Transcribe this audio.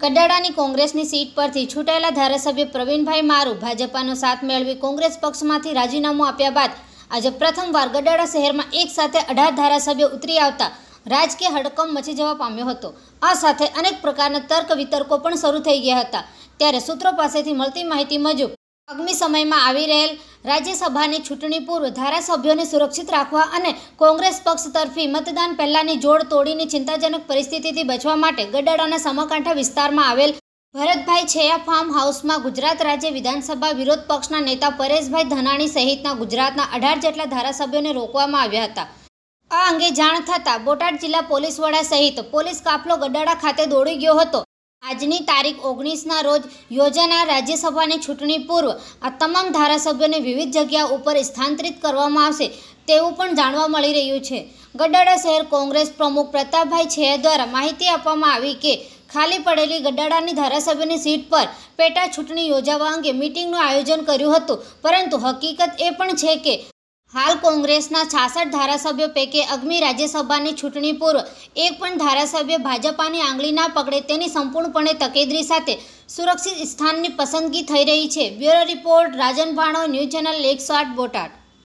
ગઢડાની કોંગ્રેસની સીટ પરથી છૂટાયેલા ધારાસભ્ય પ્રવીણભાઈ મારુ ભાજપાનો સાથ મેળવી કોંગ્રેસ પક્ષમાંથી રાજીનામું આપ્યા બાદ આજે પ્રથમવાર ગડાડા શહેરમાં એક સાથે અઢાર ધારાસભ્ય ઉતરી આવતા રાજકીય હડકંપ મચી જવા પામ્યો હતો આ સાથે અનેક પ્રકારના તર્ક વિતર્કો પણ શરૂ થઈ ગયા હતા ત્યારે સૂત્રો પાસેથી મળતી માહિતી મુજબ આગામી સમયમાં આવી રહેલ રાજ્યસભાની ચૂંટણી પૂર્વ ધારાસભ્યોને સુરક્ષિત રાખવા અને કોંગ્રેસ પક્ષ તરફી મતદાન પહેલાંની જોડ તોડીની ચિંતાજનક પરિસ્થિતિથી બચવા માટે ગડાડાના સમકાંઠા વિસ્તારમાં આવેલ ભરતભાઈ છેયા ફાર્મ હાઉસમાં ગુજરાત રાજ્ય વિધાનસભા વિરોધ પક્ષના નેતા પરેશભાઈ ધનાણી સહિતના ગુજરાતના અઢાર જેટલા ધારાસભ્યોને રોકવામાં આવ્યા હતા આ અંગે જાણ થતાં બોટાદ જિલ્લા પોલીસ વડા સહિત પોલીસ કાફલો ગડાડા ખાતે દોડી ગયો હતો આજની તારીખ ઓગણીસના રોજ યોજાનાર રાજ્યસભાની ચૂંટણી પૂર્વ આ તમામ ધારાસભ્યોને વિવિધ જગ્યા ઉપર સ્થાનાંતરિત કરવામાં આવશે તેવું પણ જાણવા મળી રહ્યું છે ગડાડા શહેર કોંગ્રેસ પ્રમુખ પ્રતાપભાઈ છેયા દ્વારા માહિતી આપવામાં આવી કે ખાલી પડેલી ગડાડાની ધારાસભ્યની સીટ પર પેટા ચૂંટણી યોજાવા અંગે મિટિંગનું આયોજન કર્યું હતું પરંતુ હકીકત એ પણ છે કે હાલ કોંગ્રેસના છાસઠ ધારાસભ્યો પૈકી અગ્મી રાજ્યસભાની ચૂંટણી પૂર્વ એક પણ ધારાસભ્ય ભાજપાની આંગળી ના પકડે તેની સંપૂર્ણપણે તકેદરી સાથે સુરક્ષિત સ્થાનની પસંદગી થઈ રહી છે બ્યુરો રિપોર્ટ રાજન ભાણો ન્યૂઝ ચેનલ લેક બોટાડ